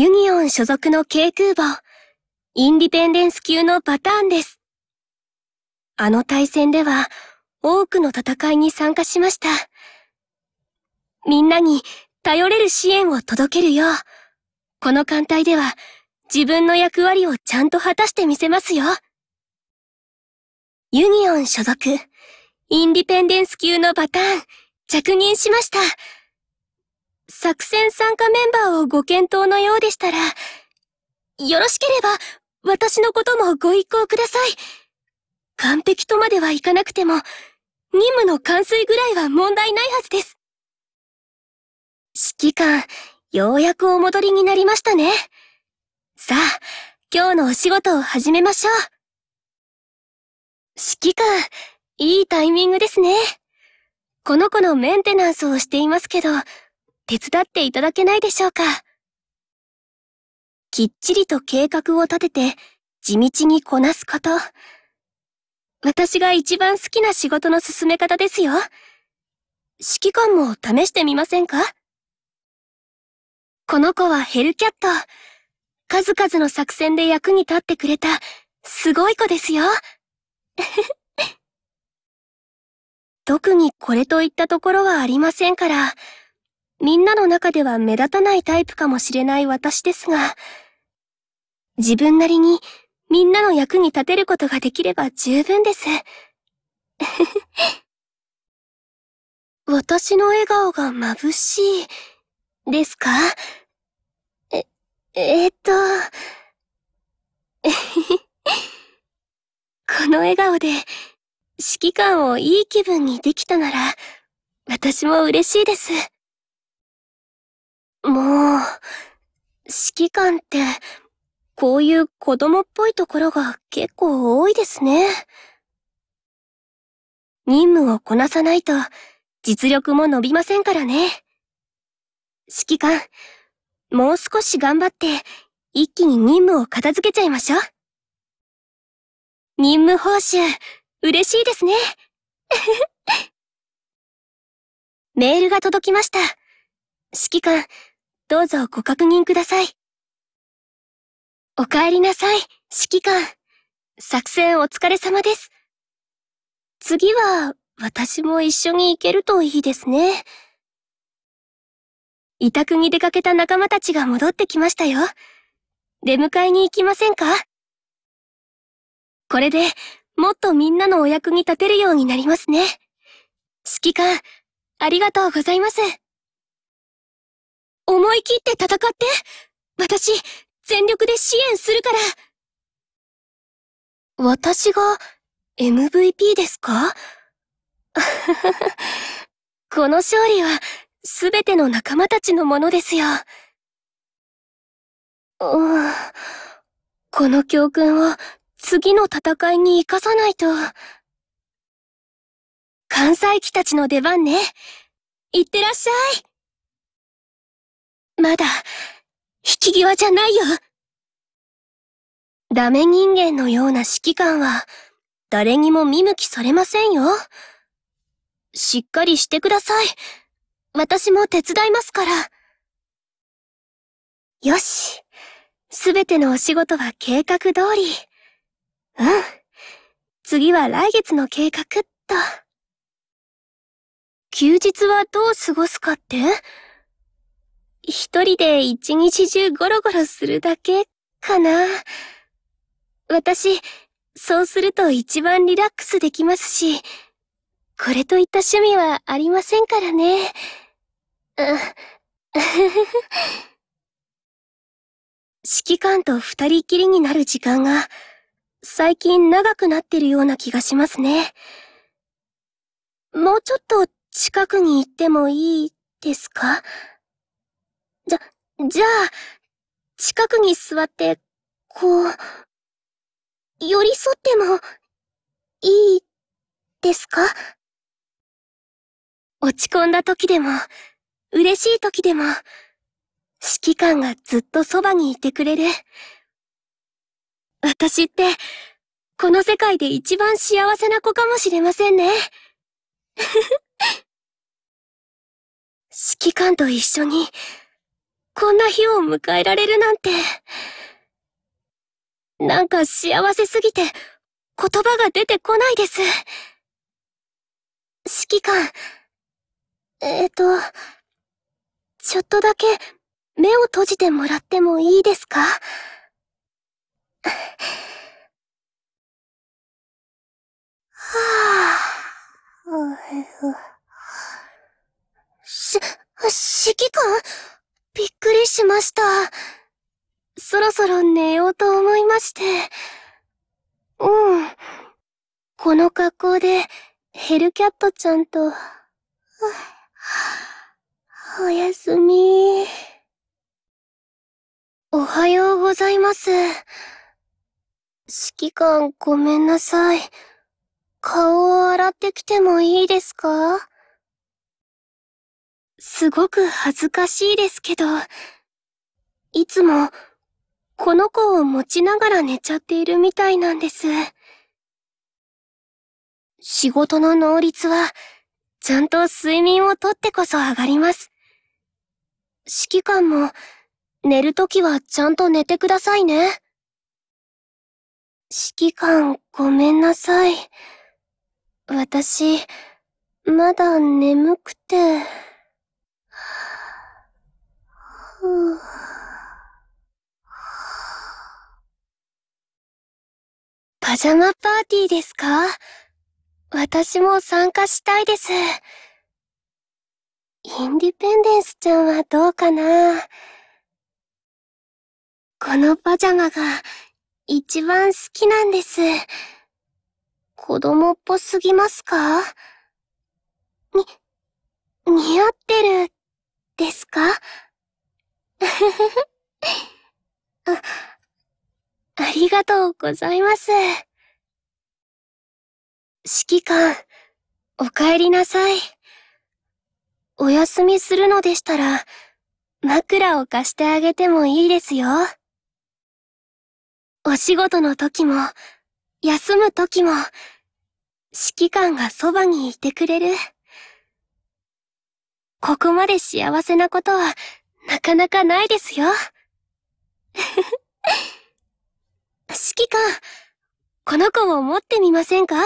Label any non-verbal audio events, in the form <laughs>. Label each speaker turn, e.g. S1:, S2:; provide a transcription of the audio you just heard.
S1: ユニオン所属の軽空母、インディペンデンス級のパターンです。あの対戦では、多くの戦いに参加しました。みんなに頼れる支援を届けるよう、この艦隊では自分の役割をちゃんと果たしてみせますよ。ユニオン所属、インディペンデンス級のパターン、着任しました。作戦参加メンバーをご検討のようでしたら、よろしければ、私のこともご一行ください。完璧とまではいかなくても、任務の完遂ぐらいは問題ないはずです。指揮官、ようやくお戻りになりましたね。さあ、今日のお仕事を始めましょう。指揮官、いいタイミングですね。この子のメンテナンスをしていますけど、手伝っていただけないでしょうか。きっちりと計画を立てて、地道にこなすこと。私が一番好きな仕事の進め方ですよ。指揮官も試してみませんかこの子はヘルキャット。数々の作戦で役に立ってくれた、すごい子ですよ。<laughs> 特にこれといったところはありませんから、みんなの中では目立たないタイプかもしれない私ですが、自分なりにみんなの役に立てることができれば十分です。<laughs> 私の笑顔が眩しい、ですかえ、えー、っと、<laughs> この笑顔で指揮官をいい気分にできたなら、私も嬉しいです。もう、指揮官って、こういう子供っぽいところが結構多いですね。任務をこなさないと、実力も伸びませんからね。指揮官、もう少し頑張って、一気に任務を片付けちゃいましょう。任務報酬、嬉しいですね。<laughs> メールが届きました。指揮官、どうぞご確認ください。お帰りなさい、指揮官。作戦お疲れ様です。次は、私も一緒に行けるといいですね。委託に出かけた仲間たちが戻ってきましたよ。出迎えに行きませんかこれで、もっとみんなのお役に立てるようになりますね。指揮官、ありがとうございます。思い切って戦って。私、全力で支援するから。私が MVP ですか <laughs> この勝利は全ての仲間たちのものですよ。うん。この教訓を次の戦いに活かさないと。関西機たちの出番ね。いってらっしゃい。まだ、引き際じゃないよ。ダメ人間のような指揮官は、誰にも見向きされませんよ。しっかりしてください。私も手伝いますから。よし。すべてのお仕事は計画通り。うん。次は来月の計画っと。休日はどう過ごすかって一人で一日中ゴロゴロするだけかな。私、そうすると一番リラックスできますし、これといった趣味はありませんからね。う、指揮官と二人きりになる時間が、最近長くなってるような気がしますね。もうちょっと近くに行ってもいいですかじゃ、じゃあ、近くに座って、こう、寄り添っても、いい、ですか落ち込んだ時でも、嬉しい時でも、指揮官がずっとそばにいてくれる。私って、この世界で一番幸せな子かもしれませんね。<laughs> 指揮官と一緒に、こんな日を迎えられるなんて。なんか幸せすぎて、言葉が出てこないです。指揮官、えっ、ー、と、ちょっとだけ目を閉じてもらってもいいですかはぁ、あ、し、指揮官びっくりしました。そろそろ寝ようと思いまして。うん。この格好で、ヘルキャットちゃんと、<sighs> おやすみ。おはようございます。指揮官ごめんなさい。顔を洗ってきてもいいですかすごく恥ずかしいですけど、いつも、この子を持ちながら寝ちゃっているみたいなんです。仕事の能率は、ちゃんと睡眠をとってこそ上がります。指揮官も、寝るときはちゃんと寝てくださいね。指揮官、ごめんなさい。私、まだ眠くて。ジャマパーティーですか私も参加したいです。インディペンデンスちゃんはどうかなこのパジャマが一番好きなんです。子供っぽすぎますかに、似合ってる、ですか <laughs> あ、ありがとうございます。指揮官、お帰りなさい。お休みするのでしたら、枕を貸してあげてもいいですよ。お仕事の時も、休む時も、指揮官がそばにいてくれる。ここまで幸せなことは、なかなかないですよ。<laughs> 指揮官、この子を持ってみませんか